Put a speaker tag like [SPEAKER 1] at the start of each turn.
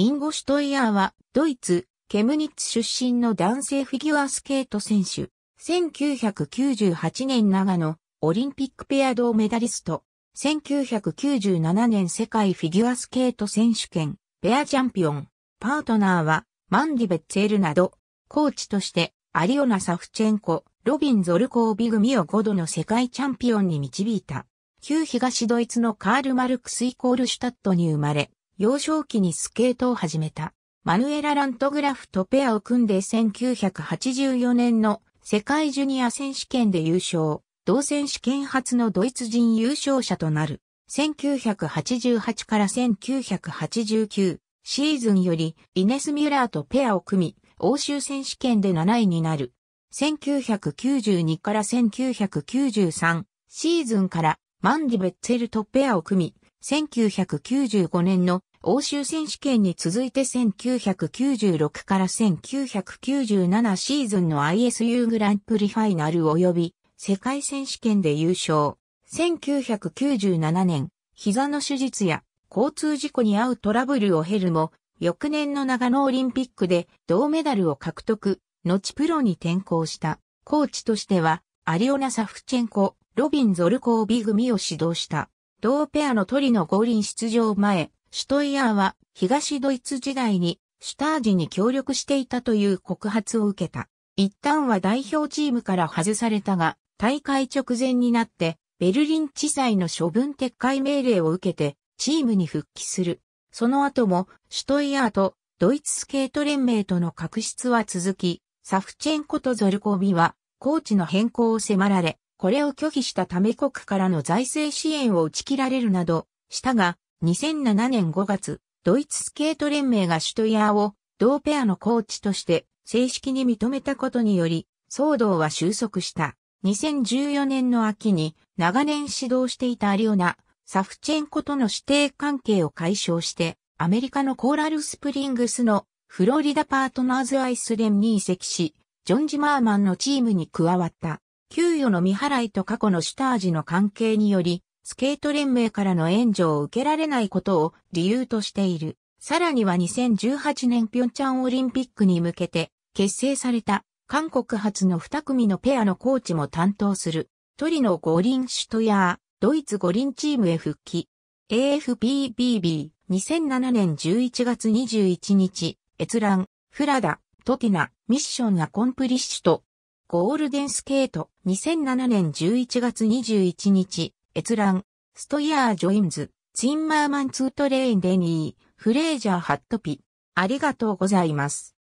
[SPEAKER 1] インゴシュトイヤーは、ドイツ、ケムニッツ出身の男性フィギュアスケート選手。1998年長野、オリンピックペア銅メダリスト。1997年世界フィギュアスケート選手権、ペアチャンピオン。パートナーは、マンディベッツェルなど、コーチとして、アリオナ・サフチェンコ、ロビン・ゾルコービ組を5度の世界チャンピオンに導いた。旧東ドイツのカール・マルクスイコールシュタットに生まれ、幼少期にスケートを始めた。マヌエラ・ラントグラフとペアを組んで1984年の世界ジュニア選手権で優勝。同選手権初のドイツ人優勝者となる。1988から1989シーズンよりイネス・ミュラーとペアを組み、欧州選手権で7位になる。1992から1993シーズンからマンディ・ベッツェルとペアを組み、1995年の欧州選手権に続いて1996から1997シーズンの ISU グランプリファイナル及び世界選手権で優勝。1997年、膝の手術や交通事故に遭うトラブルを経るも、翌年の長野オリンピックで銅メダルを獲得、後プロに転向した。コーチとしては、アリオナ・サフチェンコ、ロビン・ゾルコービ組を指導した。同ペアのトリの五輪出場前、シュトイヤーは東ドイツ時代にシュタージに協力していたという告発を受けた。一旦は代表チームから外されたが、大会直前になって、ベルリン地裁の処分撤回命令を受けて、チームに復帰する。その後も、シュトイヤーとドイツスケート連盟との確執は続き、サフチェンコとゾルコビは、コーチの変更を迫られ、これを拒否したため国からの財政支援を打ち切られるなど、したが、2007年5月、ドイツスケート連盟がシュトイヤーを同ペアのコーチとして正式に認めたことにより、騒動は収束した。2014年の秋に長年指導していたアリオナ、サフチェンコとの指定関係を解消して、アメリカのコーラルスプリングスのフロリダパートナーズアイスレムに移籍し、ジョン・ジマーマンのチームに加わった。給与の未払いと過去のシュタージの関係により、スケート連盟からの援助を受けられないことを理由としている。さらには2018年ピョンチャンオリンピックに向けて結成された韓国発の2組のペアのコーチも担当するトリノ五輪シュトヤー、ドイツ五輪チームへ復帰。AFPBB、2007年11月21日、閲覧、フラダ、トティナ、ミッションアコンプリッシュと、ゴールデンスケート、2007年11月21日、閲覧、ストイヤー・ジョインズ、ツインマーマン・ツートレイン・デニー、フレージャー・ハットピ。ありがとうございます。